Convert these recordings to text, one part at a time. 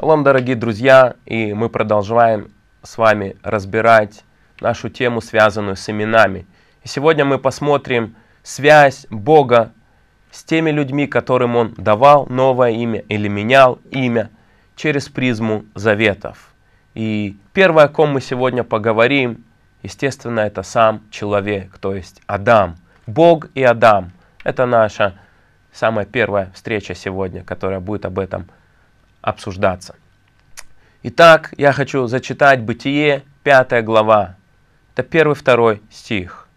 Шалом, дорогие друзья, и мы продолжаем с вами разбирать нашу тему, связанную с именами. И сегодня мы посмотрим связь Бога с теми людьми, которым Он давал новое имя или менял имя через призму заветов. И первое, о ком мы сегодня поговорим, естественно, это сам человек, то есть Адам. Бог и Адам – это наша самая первая встреча сегодня, которая будет об этом обсуждаться. Итак, я хочу зачитать Бытие, 5 глава. Это первый, второй стих.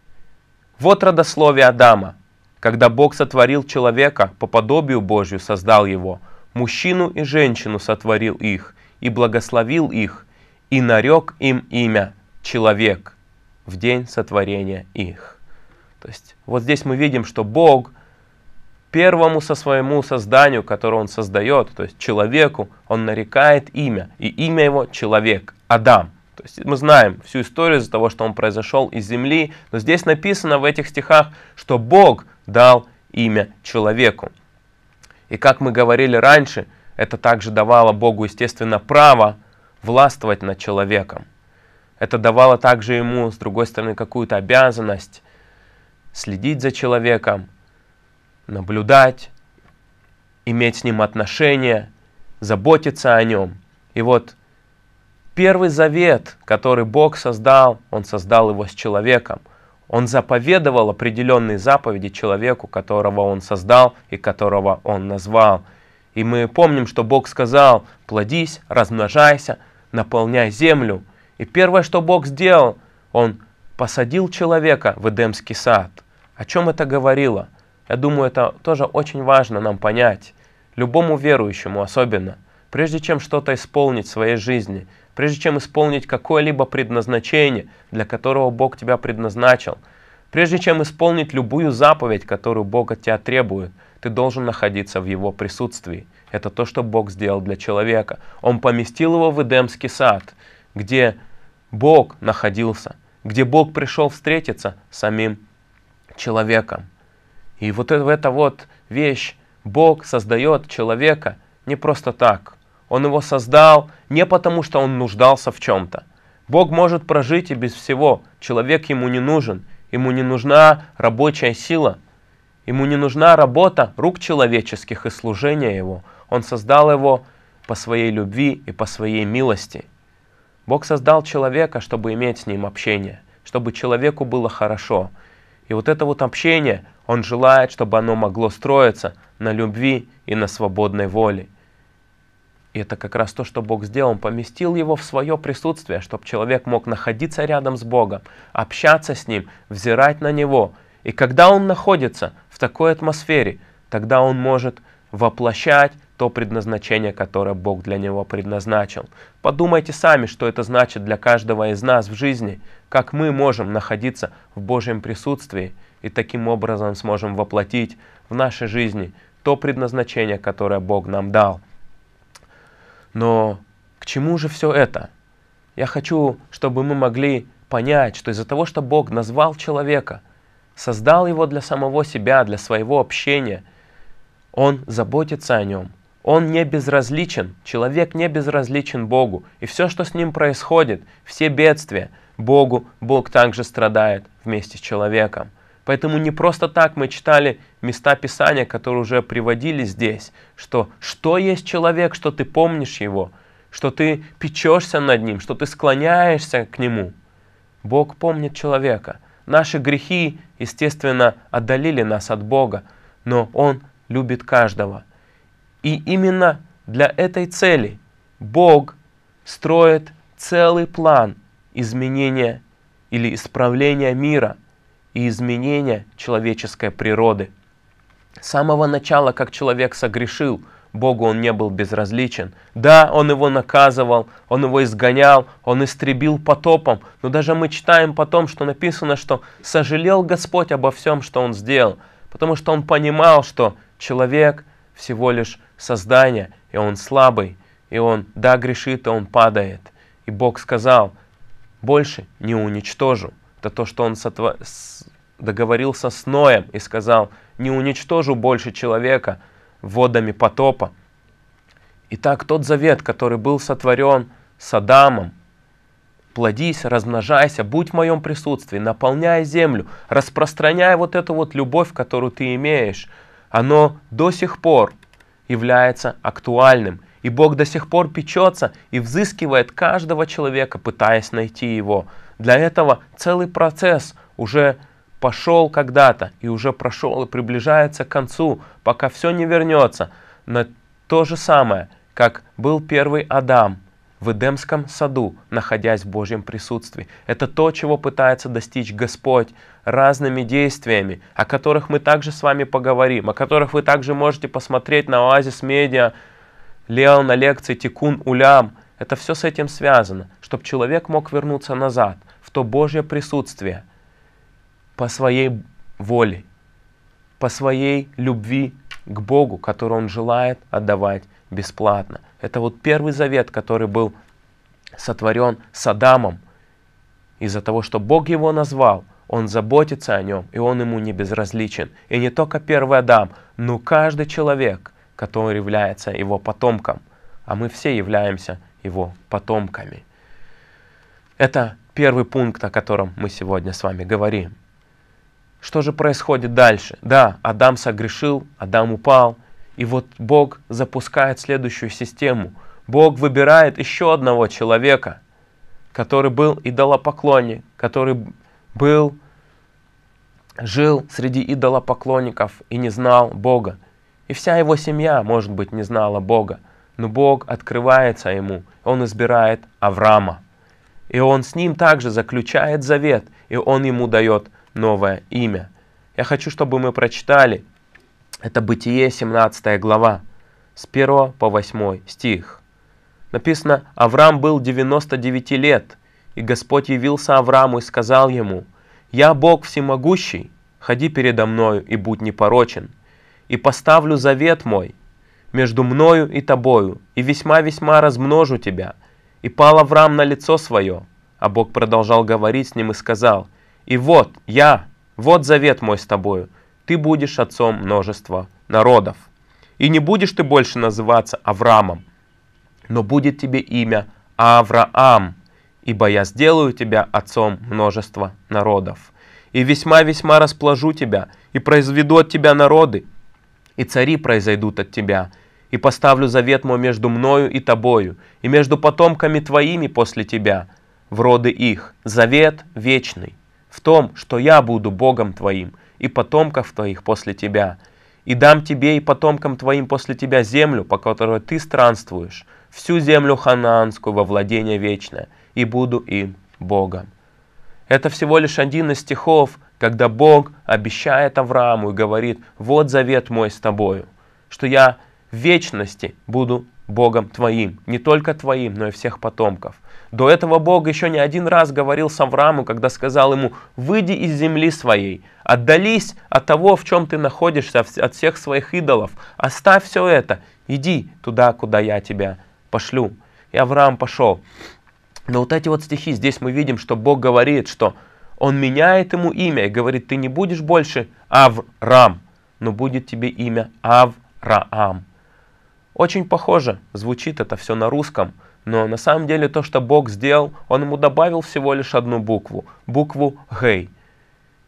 Вот родословие Адама. Когда Бог сотворил человека, по подобию Божью создал его. Мужчину и женщину сотворил их, и благословил их, и нарек им имя «человек» в день сотворения их. То есть вот здесь мы видим, что Бог первому со своему созданию, которое он создает, то есть человеку, он нарекает имя, и имя его человек, Адам. То есть мы знаем всю историю из-за того, что он произошел из земли, но здесь написано в этих стихах, что Бог дал имя человеку. И как мы говорили раньше, это также давало Богу, естественно, право властвовать над человеком. Это давало также ему, с другой стороны, какую-то обязанность следить за человеком, наблюдать, иметь с ним отношения, заботиться о нем. И вот первый завет, который Бог создал, Он создал его с человеком. Он заповедовал определенные заповеди человеку, которого Он создал и которого Он назвал. И мы помним, что Бог сказал, плодись, размножайся, наполняй землю. И первое, что Бог сделал, Он посадил человека в Эдемский сад. О чем это говорило? Я думаю, это тоже очень важно нам понять, любому верующему особенно, прежде чем что-то исполнить в своей жизни, прежде чем исполнить какое-либо предназначение, для которого Бог тебя предназначил, прежде чем исполнить любую заповедь, которую Бог от тебя требует, ты должен находиться в Его присутствии. Это то, что Бог сделал для человека. Он поместил его в Эдемский сад, где Бог находился, где Бог пришел встретиться с самим человеком. И вот э, эта вот вещь, Бог создает человека не просто так. Он его создал не потому, что он нуждался в чем-то. Бог может прожить и без всего. Человек ему не нужен. Ему не нужна рабочая сила. Ему не нужна работа рук человеческих и служения его. Он создал его по своей любви и по своей милости. Бог создал человека, чтобы иметь с ним общение, чтобы человеку было хорошо, и вот это вот общение, он желает, чтобы оно могло строиться на любви и на свободной воле. И это как раз то, что Бог сделал. Он поместил его в свое присутствие, чтобы человек мог находиться рядом с Богом, общаться с Ним, взирать на Него. И когда он находится в такой атмосфере, тогда он может воплощать то предназначение, которое Бог для него предназначил. Подумайте сами, что это значит для каждого из нас в жизни, как мы можем находиться в Божьем присутствии и таким образом сможем воплотить в нашей жизни то предназначение, которое Бог нам дал. Но к чему же все это? Я хочу, чтобы мы могли понять, что из-за того, что Бог назвал человека, создал его для самого себя, для своего общения, Он заботится о нем – он не безразличен, человек не безразличен Богу, и все, что с ним происходит, все бедствия, Богу, Бог также страдает вместе с человеком. Поэтому не просто так мы читали места Писания, которые уже приводили здесь, что что есть человек, что ты помнишь его, что ты печешься над ним, что ты склоняешься к нему. Бог помнит человека. Наши грехи, естественно, отдалили нас от Бога, но Он любит каждого – и именно для этой цели Бог строит целый план изменения или исправления мира и изменения человеческой природы. С самого начала, как человек согрешил, Богу он не был безразличен. Да, он его наказывал, он его изгонял, он истребил потопом, но даже мы читаем потом, что написано, что сожалел Господь обо всем, что он сделал, потому что он понимал, что человек всего лишь создания, и он слабый, и он, да, грешит, и он падает. И Бог сказал, больше не уничтожу. Это то, что он сотво... договорился с Ноем и сказал, не уничтожу больше человека водами потопа. Итак, тот завет, который был сотворен с Адамом, плодись, размножайся, будь в моем присутствии, наполняй землю, распространяй вот эту вот любовь, которую ты имеешь, оно до сих пор является актуальным, и Бог до сих пор печется и взыскивает каждого человека, пытаясь найти его. Для этого целый процесс уже пошел когда-то и уже прошел и приближается к концу, пока все не вернется на то же самое, как был первый Адам – в Эдемском саду, находясь в Божьем присутствии. Это то, чего пытается достичь Господь разными действиями, о которых мы также с вами поговорим, о которых вы также можете посмотреть на Оазис Медиа, Лео на лекции Тикун Улям. Это все с этим связано, чтобы человек мог вернуться назад, в то Божье присутствие, по своей воле, по своей любви к Богу, которую он желает отдавать бесплатно – это вот первый завет, который был сотворен с Адамом. Из-за того, что Бог его назвал, он заботится о нем, и он ему не безразличен. И не только первый Адам, но каждый человек, который является его потомком. А мы все являемся его потомками. Это первый пункт, о котором мы сегодня с вами говорим. Что же происходит дальше? Да, Адам согрешил, Адам упал, и вот Бог запускает следующую систему. Бог выбирает еще одного человека, который был идолопоклонник, который был, жил среди идолопоклонников и не знал Бога. И вся его семья, может быть, не знала Бога. Но Бог открывается ему, он избирает Авраама. И он с ним также заключает завет, и он ему дает новое имя. Я хочу, чтобы мы прочитали это Бытие, 17 глава, с 1 по 8 стих. Написано, Авраам был 99 лет, и Господь явился Аврааму и сказал ему, «Я Бог всемогущий, ходи передо мною и будь непорочен, и поставлю завет мой между мною и тобою, и весьма-весьма размножу тебя». И пал Авраам на лицо свое, а Бог продолжал говорить с ним и сказал, «И вот я, вот завет мой с тобою, ты будешь отцом множества народов. И не будешь ты больше называться Авраамом, но будет тебе имя Авраам, ибо я сделаю тебя отцом множества народов. И весьма-весьма расположу тебя, и произведу от тебя народы, и цари произойдут от тебя, и поставлю завет мой между мною и тобою, и между потомками твоими после тебя, в роды их, завет вечный, в том, что я буду Богом твоим, и потомков твоих после тебя, и дам тебе и потомкам твоим после тебя землю, по которой ты странствуешь, всю землю ханаанскую во владение вечное, и буду им Богом. Это всего лишь один из стихов, когда Бог обещает Аврааму и говорит, вот завет мой с тобою, что я вечности буду Богом твоим, не только твоим, но и всех потомков. До этого Бог еще не один раз говорил с Аврааму, когда сказал ему, выйди из земли своей, отдались от того, в чем ты находишься, от всех своих идолов, оставь все это, иди туда, куда я тебя пошлю. И Авраам пошел. Но вот эти вот стихи, здесь мы видим, что Бог говорит, что он меняет ему имя и говорит, ты не будешь больше Авраам, но будет тебе имя Авраам. Очень похоже звучит это все на русском, но на самом деле то, что Бог сделал, он ему добавил всего лишь одну букву, букву «гей».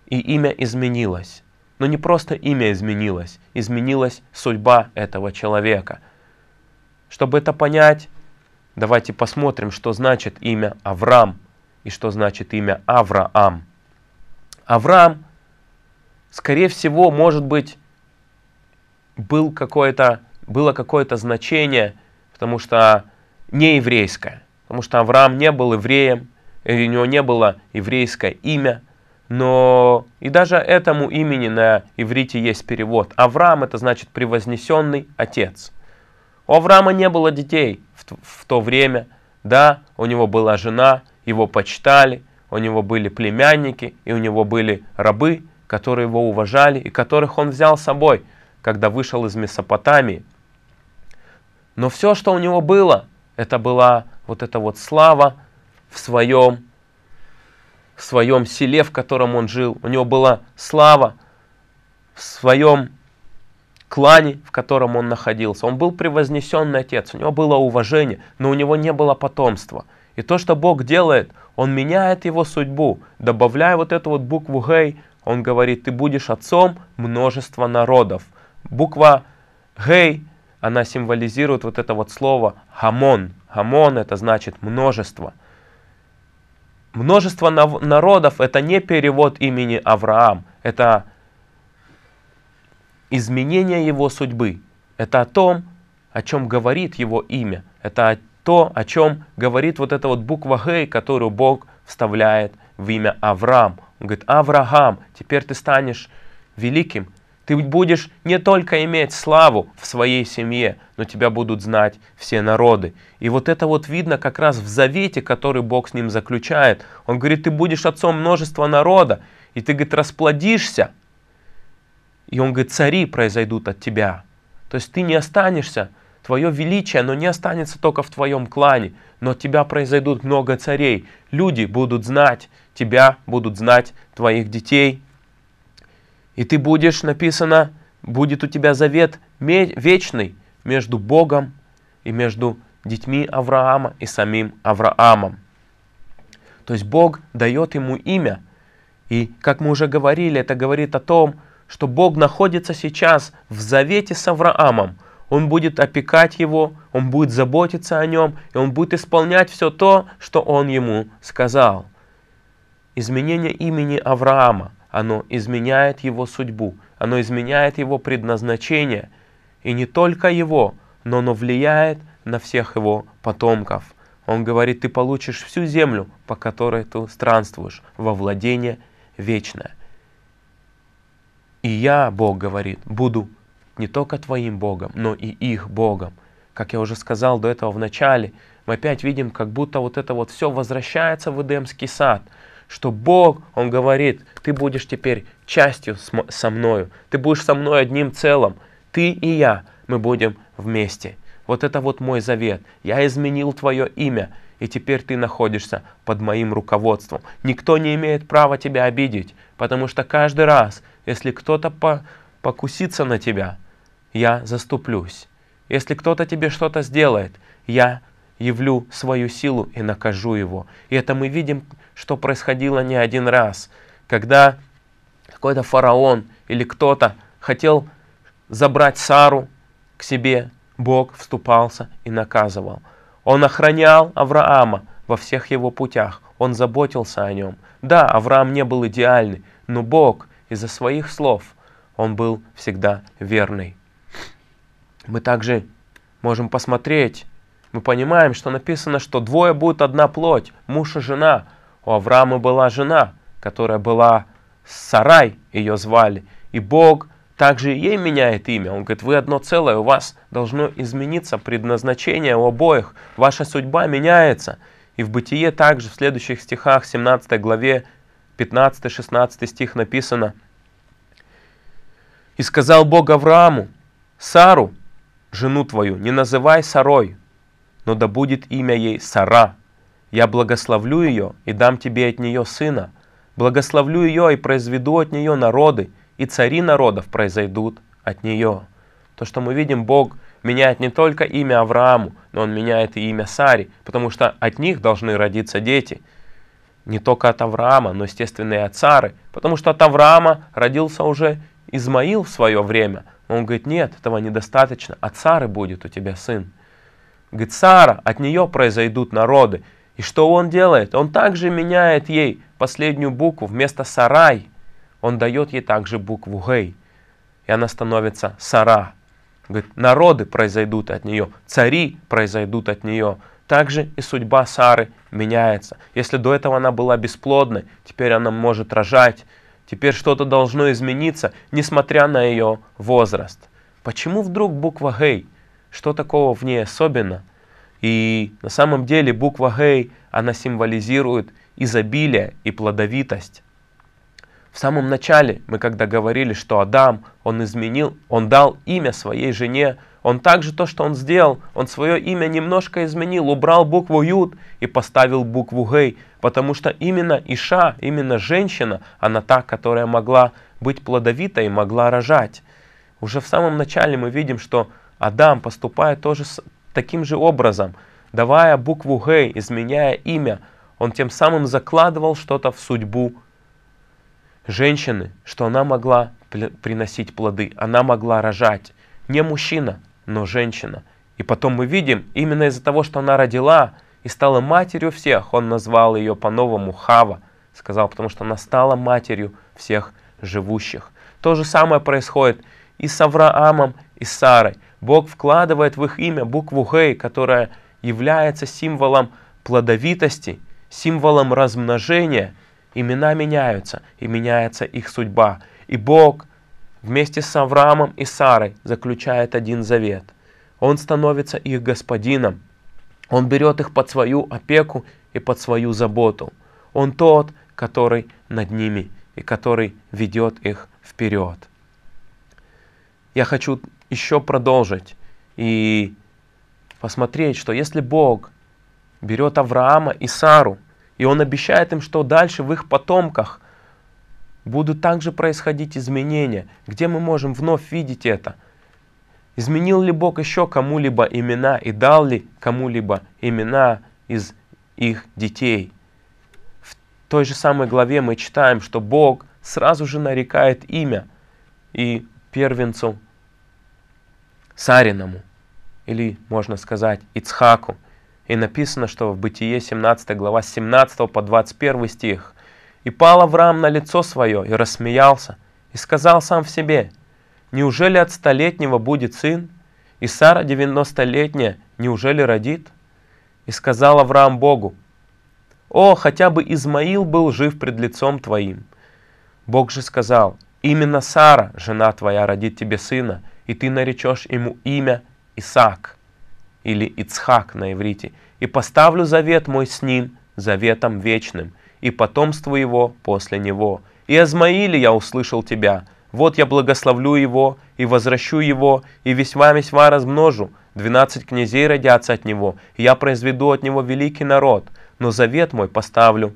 И имя изменилось. Но не просто имя изменилось, изменилась судьба этого человека. Чтобы это понять, давайте посмотрим, что значит имя Авраам и что значит имя Авраам. Авраам, скорее всего, может быть, был какой-то было какое-то значение, потому что не еврейское, потому что Авраам не был евреем, и у него не было еврейское имя, но и даже этому имени на иврите есть перевод. Авраам это значит превознесенный отец. У Авраама не было детей в, в то время, да, у него была жена, его почитали, у него были племянники, и у него были рабы, которые его уважали и которых он взял с собой, когда вышел из Месопотамии. Но все, что у него было, это была вот эта вот слава в своем, в своем селе, в котором он жил. У него была слава в своем клане, в котором он находился. Он был превознесенный отец, у него было уважение, но у него не было потомства. И то, что Бог делает, Он меняет его судьбу, добавляя вот эту вот букву «гей», он говорит, ты будешь отцом множества народов. Буква «гей» она символизирует вот это вот слово «хамон». «Хамон» — это значит «множество». Множество народов — это не перевод имени Авраам, это изменение его судьбы. Это о том, о чем говорит его имя. Это то, о чем говорит вот эта вот буква «Г», которую Бог вставляет в имя Авраам. Он говорит, Авраам, теперь ты станешь великим, ты будешь не только иметь славу в своей семье, но тебя будут знать все народы. И вот это вот видно как раз в завете, который Бог с ним заключает. Он говорит, ты будешь отцом множества народа, и ты, говорит, расплодишься. И он говорит, цари произойдут от тебя. То есть ты не останешься, твое величие, оно не останется только в твоем клане, но от тебя произойдут много царей. Люди будут знать тебя, будут знать твоих детей, и ты будешь, написано, будет у тебя завет вечный между Богом и между детьми Авраама и самим Авраамом. То есть Бог дает ему имя. И, как мы уже говорили, это говорит о том, что Бог находится сейчас в завете с Авраамом. Он будет опекать его, он будет заботиться о нем, и он будет исполнять все то, что он ему сказал. Изменение имени Авраама – оно изменяет его судьбу, оно изменяет его предназначение. И не только его, но оно влияет на всех его потомков. Он говорит, ты получишь всю землю, по которой ты странствуешь, во владение вечное. И я, Бог говорит, буду не только твоим Богом, но и их Богом. Как я уже сказал до этого в начале, мы опять видим, как будто вот это вот все возвращается в Эдемский сад – что Бог, Он говорит, ты будешь теперь частью со мною, ты будешь со мной одним целым, ты и я, мы будем вместе. Вот это вот мой завет. Я изменил твое имя, и теперь ты находишься под моим руководством. Никто не имеет права тебя обидеть, потому что каждый раз, если кто-то по покусится на тебя, я заступлюсь. Если кто-то тебе что-то сделает, я явлю свою силу и накажу его. И это мы видим, что происходило не один раз, когда какой-то фараон или кто-то хотел забрать Сару к себе, Бог вступался и наказывал. Он охранял Авраама во всех его путях, он заботился о нем. Да, Авраам не был идеальный, но Бог из-за своих слов, он был всегда верный. Мы также можем посмотреть мы понимаем, что написано, что двое будут одна плоть, муж и жена. У Авраама была жена, которая была Сарай, ее звали. И Бог также ей меняет имя. Он говорит, вы одно целое, у вас должно измениться предназначение у обоих. Ваша судьба меняется. И в Бытие также в следующих стихах, 17 главе, 15-16 стих написано. «И сказал Бог Аврааму, Сару, жену твою, не называй Сарой, но да будет имя ей Сара. Я благословлю ее и дам тебе от нее сына. Благословлю ее и произведу от нее народы, и цари народов произойдут от нее. То, что мы видим, Бог меняет не только имя Аврааму, но он меняет и имя Саре, потому что от них должны родиться дети. Не только от Авраама, но, естественно, и от Сары, потому что от Авраама родился уже Измаил в свое время. Он говорит, нет, этого недостаточно, от Сары будет у тебя сын. Гцара, от нее произойдут народы. И что он делает? Он также меняет ей последнюю букву вместо Сарай. Он дает ей также букву Гей. И она становится Сара. Говорит, народы произойдут от нее, цари произойдут от нее. Также и судьба Сары меняется. Если до этого она была бесплодной, теперь она может рожать. Теперь что-то должно измениться, несмотря на ее возраст. Почему вдруг буква Гей? что такого в ней особенно. И на самом деле буква Гей, она символизирует изобилие и плодовитость. В самом начале мы когда говорили, что Адам, он изменил, он дал имя своей жене, он также то, что он сделал, он свое имя немножко изменил, убрал букву Юд и поставил букву Гей, потому что именно Иша, именно женщина, она та, которая могла быть плодовитой, могла рожать. Уже в самом начале мы видим, что Адам поступает тоже таким же образом, давая букву Г, изменяя имя, он тем самым закладывал что-то в судьбу женщины, что она могла приносить плоды, она могла рожать. Не мужчина, но женщина. И потом мы видим, именно из-за того, что она родила и стала матерью всех, он назвал ее по-новому Хава, сказал, потому что она стала матерью всех живущих. То же самое происходит и с Авраамом, и с Сарой. Бог вкладывает в их имя букву Гей, которая является символом плодовитости, символом размножения. Имена меняются, и меняется их судьба. И Бог вместе с Авраамом и Сарой заключает один завет. Он становится их господином. Он берет их под свою опеку и под свою заботу. Он тот, который над ними и который ведет их вперед. Я хочу еще продолжить и посмотреть, что если Бог берет Авраама и Сару, и он обещает им, что дальше в их потомках будут также происходить изменения, где мы можем вновь видеть это. Изменил ли Бог еще кому-либо имена и дал ли кому-либо имена из их детей? В той же самой главе мы читаем, что Бог сразу же нарекает имя и первенцу Сариному, или, можно сказать, Ицхаку. И написано, что в Бытие 17 глава 17 по 21 стих. «И пал Авраам на лицо свое и рассмеялся, и сказал сам в себе, «Неужели от столетнего будет сын, и Сара девяностолетняя неужели родит?» И сказал Авраам Богу, «О, хотя бы Измаил был жив пред лицом твоим!» Бог же сказал, «Именно Сара, жена твоя, родит тебе сына, и ты наречешь ему имя Исаак или Ицхак на иврите, и поставлю завет мой с ним, заветом вечным, и потомство его после него. И о Змаиле я услышал тебя. Вот я благословлю его, и возвращу его, и весь весьма-весьма размножу. Двенадцать князей родятся от него, и я произведу от него великий народ. Но завет мой поставлю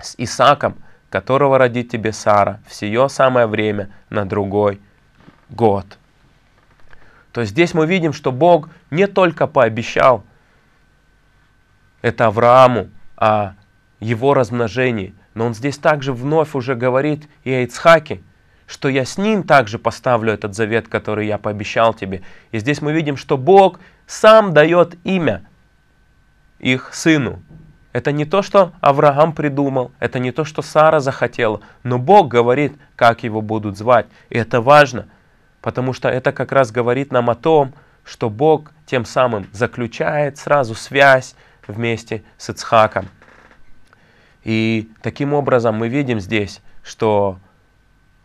с Исаком, которого родит тебе Сара, в сие самое время на другой год. То здесь мы видим, что Бог не только пообещал это Аврааму о его размножении, но он здесь также вновь уже говорит и о Ицхаке, что я с ним также поставлю этот завет, который я пообещал тебе. И здесь мы видим, что Бог сам дает имя их сыну. Это не то, что Авраам придумал, это не то, что Сара захотела, но Бог говорит, как его будут звать. И это важно, потому что это как раз говорит нам о том, что Бог тем самым заключает сразу связь вместе с Ицхаком. И таким образом мы видим здесь, что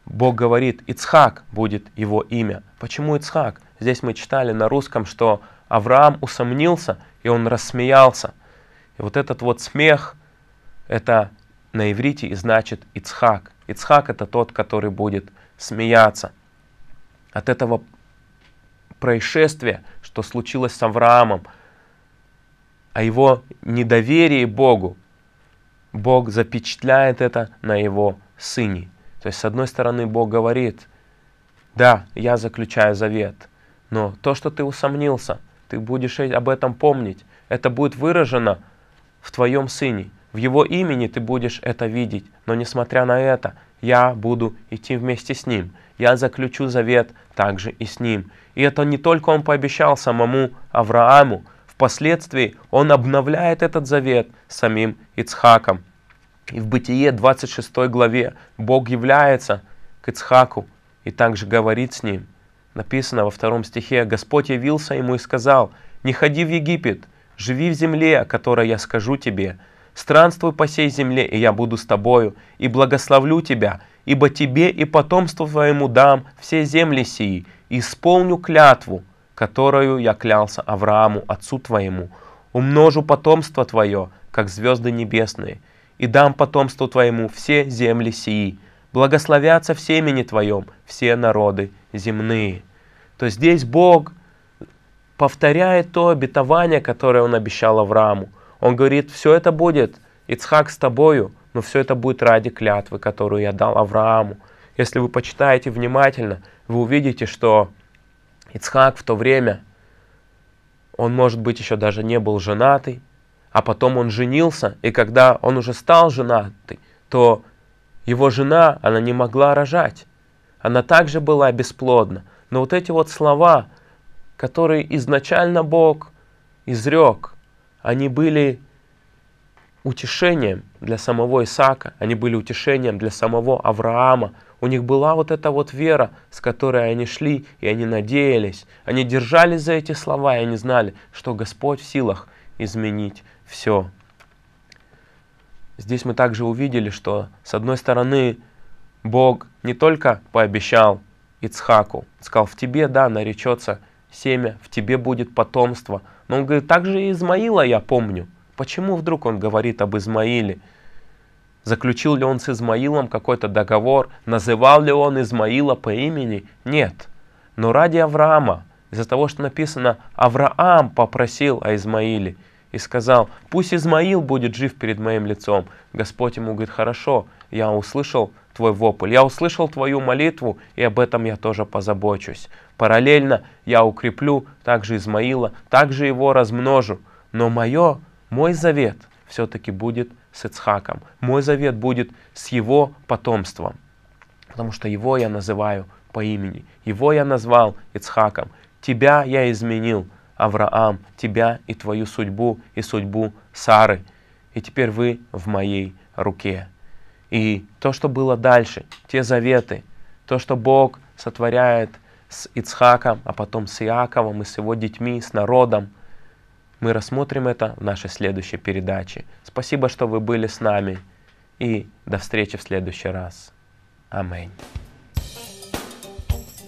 Бог говорит, Ицхак будет его имя. Почему Ицхак? Здесь мы читали на русском, что Авраам усомнился, и он рассмеялся. И вот этот вот смех, это на иврите и значит Ицхак. Ицхак это тот, который будет смеяться от этого происшествия, что случилось с Авраамом, о его недоверии Богу, Бог запечатляет это на его сыне. То есть, с одной стороны, Бог говорит, да, я заключаю завет, но то, что ты усомнился, ты будешь э, об этом помнить, это будет выражено в твоем сыне, в его имени ты будешь это видеть, но несмотря на это, я буду идти вместе с ним. Я заключу завет также и с ним. И это не только он пообещал самому Аврааму, впоследствии он обновляет этот завет самим Ицхаком. И в Бытие 26 главе Бог является к Ицхаку и также говорит с ним. Написано во втором стихе, «Господь явился ему и сказал, «Не ходи в Египет, живи в земле, о которой я скажу тебе, Странствуй по сей земле, и я буду с тобою, и благословлю тебя, ибо тебе и потомству твоему дам все земли сии, и исполню клятву, которую я клялся Аврааму, отцу твоему, умножу потомство твое, как звезды небесные, и дам потомству твоему все земли сии, благословятся в семени твоем все народы земные». То здесь Бог повторяет то обетование, которое Он обещал Аврааму – он говорит, все это будет, Ицхак с тобою, но все это будет ради клятвы, которую я дал Аврааму. Если вы почитаете внимательно, вы увидите, что Ицхак в то время, он, может быть, еще даже не был женатый, а потом он женился, и когда он уже стал женатый, то его жена, она не могла рожать. Она также была бесплодна. Но вот эти вот слова, которые изначально Бог изрек – они были утешением для самого Исаака, они были утешением для самого Авраама. У них была вот эта вот вера, с которой они шли, и они надеялись. Они держали за эти слова, и они знали, что Господь в силах изменить все. Здесь мы также увидели, что с одной стороны Бог не только пообещал Ицхаку, сказал, в тебе, да, наречется семя, в тебе будет потомство – но он говорит, также Измаила я помню. Почему вдруг он говорит об Измаиле? Заключил ли он с Измаилом какой-то договор? Называл ли он Измаила по имени? Нет. Но ради Авраама, из-за того, что написано, Авраам попросил о Измаиле и сказал, пусть Измаил будет жив перед моим лицом. Господь ему говорит, хорошо, я услышал твой вопль, я услышал твою молитву, и об этом я тоже позабочусь. Параллельно я укреплю также Измаила, также его размножу. Но мое, мой завет все-таки будет с Ицхаком. Мой завет будет с его потомством. Потому что его я называю по имени. Его я назвал Ицхаком. Тебя я изменил, Авраам, тебя и твою судьбу, и судьбу Сары. И теперь вы в моей руке. И то, что было дальше, те заветы, то, что Бог сотворяет – с Ицхаком, а потом с Иаковом и с его детьми, с народом. Мы рассмотрим это в нашей следующей передаче. Спасибо, что вы были с нами и до встречи в следующий раз. Аминь.